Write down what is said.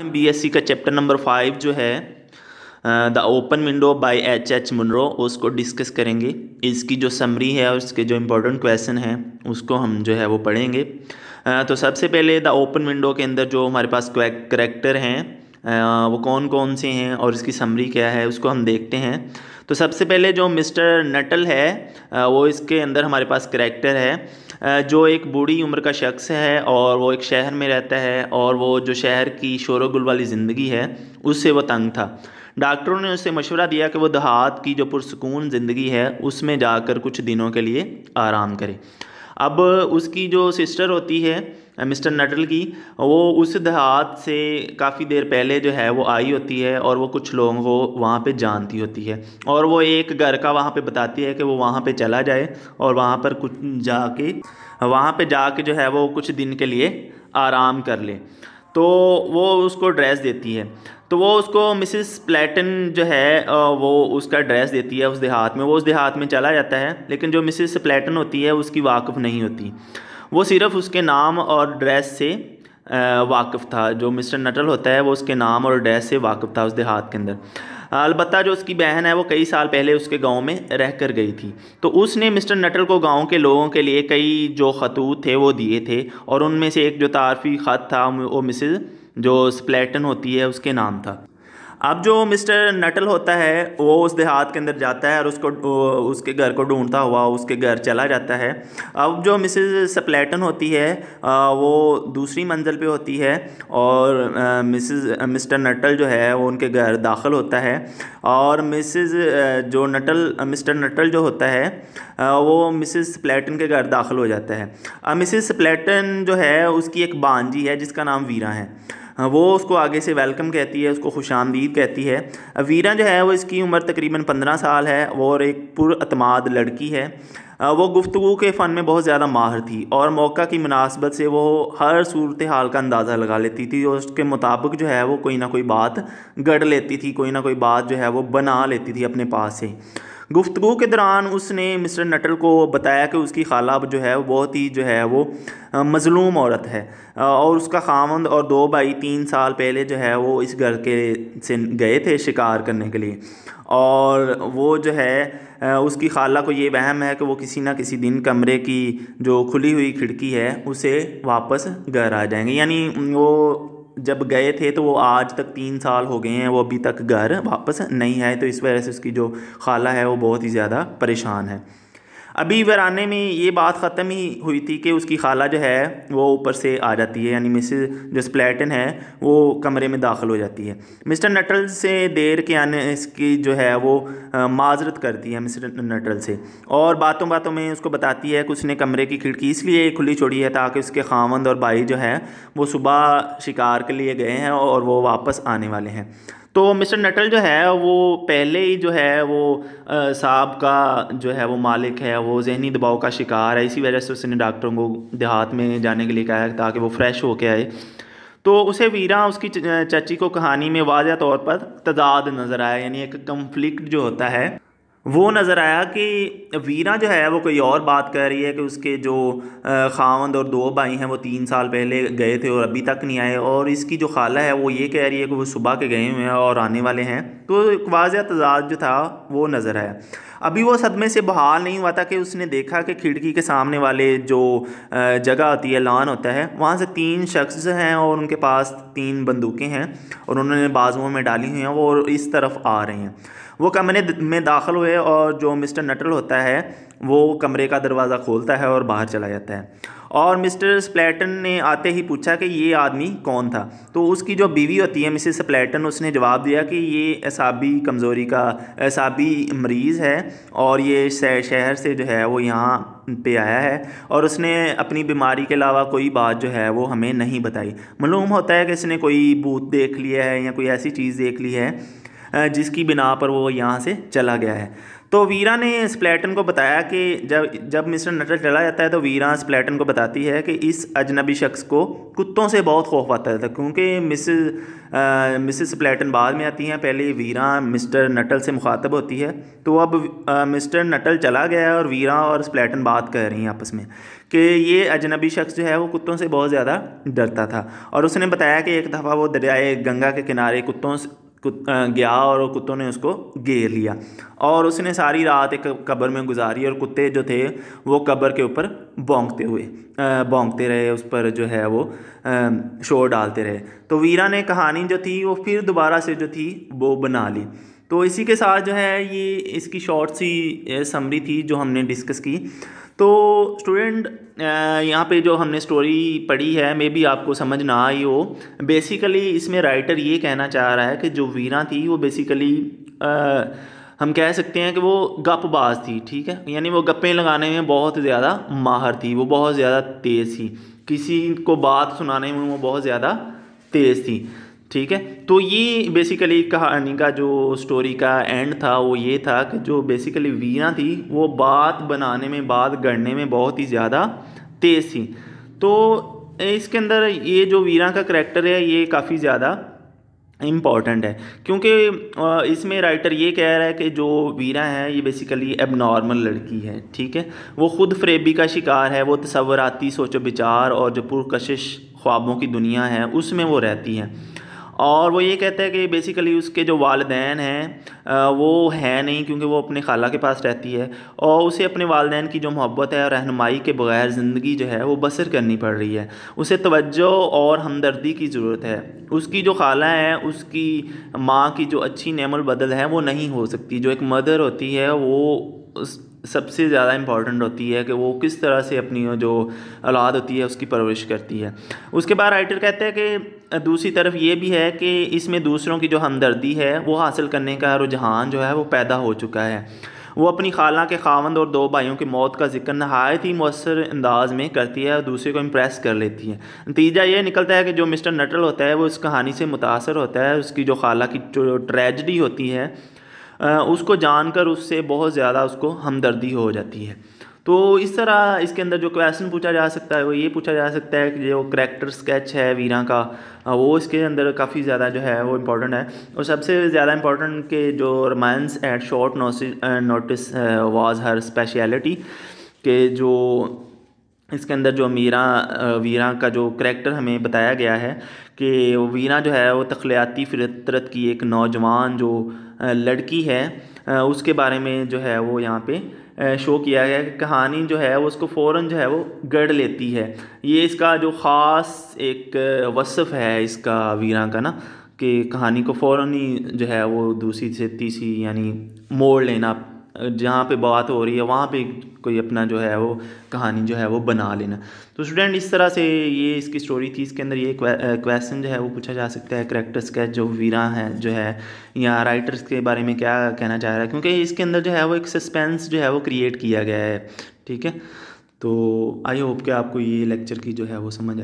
हम बी का chapter number five जो है the open window by H H Munro उसको डिस्कस करेंगे इसकी जो समरी है और इसके जो इम्पोर्टेंट क्वेश्चन हैं उसको हम जो है वो पढ़ेंगे uh, तो सबसे पहले द ओपन विंडो के अंदर जो हमारे पास करेक्टर हैं वो कौन कौन से हैं और इसकी समरी क्या है उसको हम देखते हैं तो सबसे पहले जो मिस्टर नटल है वो इसके अंदर हमारे पास करेक्टर है जो एक बूढ़ी उम्र का शख्स है और वो एक शहर में रहता है और वो जो शहर की शोरगुल वाली ज़िंदगी है उससे वो तंग था डॉक्टरों ने उसे मशवरा दिया कि वो देहात की जो पुरसकून ज़िंदगी है उसमें जाकर कुछ दिनों के लिए आराम करे अब उसकी जो सिस्टर होती है मिस्टर नटल की वो उस देहात से काफ़ी देर पहले जो है वो आई होती है और वो कुछ लोगों को वहाँ पे जानती होती है और वो एक घर का वहाँ पे बताती है कि वो वहाँ पे चला जाए और वहाँ पर कुछ जाके वहाँ पे जाके जो है वो कुछ दिन के लिए आराम कर ले तो वो उसको ड्रेस देती है तो वो उसको मिसिस प्लेटन जो है वो उसका ड्रेस देती है उस देहात में वो उस देहात में चला जाता है लेकिन जो मिसिस प्लेटन होती है उसकी वाकफ़ नहीं होती वो सिर्फ़ उसके नाम और ड्रेस से वाकफ़ था जो मिस्टर नटल होता है वो उसके नाम और ड्रेस से वाकफ़ था उस देहात के अंदर अलबत् जो उसकी बहन है वो कई साल पहले उसके गांव में रह कर गई थी तो उसने मिस्टर नटल को गांव के लोगों के लिए कई जो खतूत थे वो दिए थे और उनमें से एक जो तारफ़ी ख़त था वो मिसेज़ जो स्प्लेटन होती है उसके नाम था अब जो मिस्टर नटल होता है वो उस देहात के अंदर जाता है और उसको उसके घर को ढूंढता हुआ उसके घर चला जाता है अब जो मिसेस सप्लेटन होती है वो दूसरी मंजिल पे होती है और मिसेस मिस्टर नटल जो है वो उनके घर दाखिल होता है और मिसेस जो नटल मिस्टर नटल जो होता है वो मिसेस सप्लेटन के घर दाखिल हो जाता है अब मिसेस सप्लेटन जो है उसकी एक भांजी है जिसका नाम वीरा है हाँ, वो उसको आगे से वेलकम कहती है उसको खुश आमदीद कहती है वीरा जो है वो इसकी उम्र तकरीबन पंद्रह साल है और एक पुरमाद लड़की है वो गुफ्तु के फ़न में बहुत ज़्यादा माहर थी और मौका की मुनासबत से वो हर सूरत हाल का अंदाज़ा लगा लेती थी और उसके मुताबिक जो है वो कोई ना कोई बात गढ़ लेती थी कोई ना कोई बात जो है वो बना लेती थी अपने पास से गुफ्तु के दौरान उसने मिस्टर नटल को बताया कि उसकी खाला जो है वो बहुत ही जो है वो मज़लूम औरत है और उसका खामंद और दो भाई तीन साल पहले जो है वो इस घर के से गए थे शिकार करने के लिए और वो जो है उसकी खाला को ये वहम है कि वो किसी ना किसी दिन कमरे की जो खुली हुई खिड़की है उसे वापस घर आ जाएंगे यानी वो जब गए थे तो वो आज तक तीन साल हो गए हैं वो अभी तक घर वापस नहीं आए तो इस वजह से उसकी जो खाला है वो बहुत ही ज़्यादा परेशान है अभी वीराने में ये बात ख़त्म ही हुई थी कि उसकी खाला जो है वो ऊपर से आ जाती है यानी मिसेज जो स्प्लेटन है वो कमरे में दाखिल हो जाती है मिस्टर नटल से देर के आने इसकी जो है वो माजरत करती है मिस्टर नटल से और बातों बातों में उसको बताती है कि उसने कमरे की खिड़की इसलिए खुली छोड़ी है ताकि उसके खामंद और भाई जो है वो सुबह शिकार के लिए गए हैं और वो वापस आने वाले हैं तो मिस्टर नटल जो है वो पहले ही जो है वो साहब का जो है वो मालिक है वो जहनी दबाव का शिकार है इसी वजह से उसने डॉक्टरों को देहात में जाने के लिए कहा ताकि वो फ्रेश होके आए तो उसे वीरा उसकी चची को कहानी में वाजह तौर पर तजाद नज़र आया यानी एक कंफ्लिक्ट जो होता है वो नज़र आया कि वीरा जो है वो कोई और बात कर रही है कि उसके जो खावंद और दो भाई हैं वो तीन साल पहले गए थे और अभी तक नहीं आए और इसकी जो खाला है वो ये कह रही है कि वो सुबह के गए हुए हैं और आने वाले हैं तो वाज तजाद जो था वो नज़र आया अभी वो सदमे से बहाल नहीं हुआ था कि उसने देखा कि खिड़की के सामने वाले जो जगह होती है लान होता है वहाँ से तीन शख्स हैं और उनके पास तीन बंदूकें हैं और उन्होंने बाजुओं में डाली हुई हैं वो इस तरफ आ रहे हैं वो कमरे में दाखिल हुए और जो मिस्टर नटल होता है वो कमरे का दरवाज़ा खोलता है और बाहर चला जाता है और मिस्टर स्प्लेटन ने आते ही पूछा कि ये आदमी कौन था तो उसकी जो बीवी होती है मिसेस स्प्लेटन उसने जवाब दिया कि ये असाबी कमज़ोरी का असाबी मरीज़ है और ये शहर से जो है वो यहाँ पे आया है और उसने अपनी बीमारी के अलावा कोई बात जो है वो हमें नहीं बताई मालूम होता है कि इसने कोई भूत देख लिया है या कोई ऐसी चीज़ देख ली है जिसकी बिना पर वो यहाँ से चला गया है तो वीरा ने स्प्लेटन को बताया कि जब जब मिस्टर नटल चला जाता है तो वीरा स्प्लेटन को बताती है कि इस अजनबी शख्स को कुत्तों से बहुत खौफ आता था क्योंकि मिस मिसेस स्प्लेटन बाद में आती हैं पहले वीरा मिस्टर नटल से मुखातब होती है तो अब आ, मिस्टर नटल चला गया है और वीरा और स्प्लेटन बात कर रही हैं आपस में कि ये अजनबी शख्स जो है वो कुत्तों से बहुत ज़्यादा डरता था और उसने बताया कि एक दफ़ा वो दरियाए गंगा के किनारे कुत्तों गया और कुत्तों ने उसको घेर लिया और उसने सारी रात एक कब्र में गुजारी और कुत्ते जो थे वो कब्र के ऊपर भोंकते हुए भोंकते रहे उस पर जो है वो शोर डालते रहे तो वीरा ने कहानी जो थी वो फिर दोबारा से जो थी वो बना ली तो इसी के साथ जो है ये इसकी शॉर्ट सी समरी थी जो हमने डिस्कस की तो स्टूडेंट यहाँ पे जो हमने स्टोरी पढ़ी है मे बी आपको समझ ना आई हो बेसिकली इसमें राइटर ये कहना चाह रहा है कि जो वीरा थी वो बेसिकली हम कह सकते हैं कि वो गपबाज थी ठीक है यानी वो गप्पें लगाने में बहुत ज़्यादा माहर थी वो बहुत ज़्यादा तेज़ थी किसी को बात सुनाने में वो बहुत ज़्यादा तेज़ थी ठीक है तो ये बेसिकली कहानी का जो स्टोरी का एंड था वो ये था कि जो बेसिकली वीना थी वो बात बनाने में बात गढ़ने में बहुत ही ज़्यादा तेज़ थी तो इसके अंदर ये जो वीरा का करेक्टर है ये काफ़ी ज़्यादा इम्पॉर्टेंट है क्योंकि इसमें राइटर ये कह रहा है कि जो वीरा है ये बेसिकली एबनॉर्मल लड़की है ठीक है वो खुद फ्रेबी का शिकार है वो तस्वराती सोचो विचार और जो पुरकशिश ख्वाबों की दुनिया है उसमें वो रहती है और वो ये कहता है कि बेसिकली उसके जो वालदेन हैं वो है नहीं क्योंकि वो अपने खाला के पास रहती है और उसे अपने वालदेन की जो मोहब्बत है और रहनमाई के बगैर ज़िंदगी जो है वो बसर करनी पड़ रही है उसे तवज्जो और हमदर्दी की ज़रूरत है उसकी जो खाला है उसकी माँ की जो अच्छी नेमल बदल है वो नहीं हो सकती जो एक मदर होती है वो सबसे ज़्यादा इम्पॉर्टेंट होती है कि वो किस तरह से अपनी जो औलाद होती है उसकी परवरिश करती है उसके बाद राइटर कहते हैं कि दूसरी तरफ ये भी है कि इसमें दूसरों की जो हमदर्दी है वो हासिल करने का रुझान जो है वो पैदा हो चुका है वो अपनी खाला के खावंद और दो भाइयों की मौत का जिक्र नहायत ही मौसर अंदाज में करती है और दूसरे को इम्प्रेस कर लेती है नतीजा ये निकलता है कि जो मिस्टर नटल होता है वो इस कहानी से मुतासर होता है उसकी जो खाला की जो ट्रेजडी होती है उसको जानकर उससे बहुत ज़्यादा उसको हमदर्दी हो जाती है तो इस तरह इसके अंदर जो क्वेश्चन पूछा जा सकता है वो ये पूछा जा सकता है कि जो करेक्टर स्केच है वीरा का वो इसके अंदर काफ़ी ज़्यादा जो है वो इम्पोर्टेंट है और सबसे ज़्यादा इम्पोर्टेंट के जो romance at short notice was her speciality के जो इसके अंदर जो मीरा वीरा का जो करैक्टर हमें बताया गया है कि वीरा जो है वो तखलियाती फितरत की एक नौजवान जो लड़की है उसके बारे में जो है वो यहाँ पे शो किया गया कि कहानी जो है वो उसको फ़ौर जो है वो गढ़ लेती है ये इसका जो ख़ास एक वसफ़ है इसका वीरा का ना कि कहानी को फ़ौर ही जो है वो दूसरी से तीसरी यानी मोड़ लेना जहाँ पे बात हो रही है वहाँ पे कोई अपना जो है वो कहानी जो है वो बना लेना तो स्टूडेंट इस तरह से ये इसकी स्टोरी थी इसके अंदर ये क्वेश्चन जो है वो पूछा जा सकता है करेक्टर्स का जो वीरा हैं जो है या राइटर्स के बारे में क्या कहना चाह रहा है क्योंकि इसके अंदर जो है वो एक सस्पेंस जो है वो क्रिएट किया गया है ठीक है तो आई होप के आपको ये लेक्चर की जो है वो समझ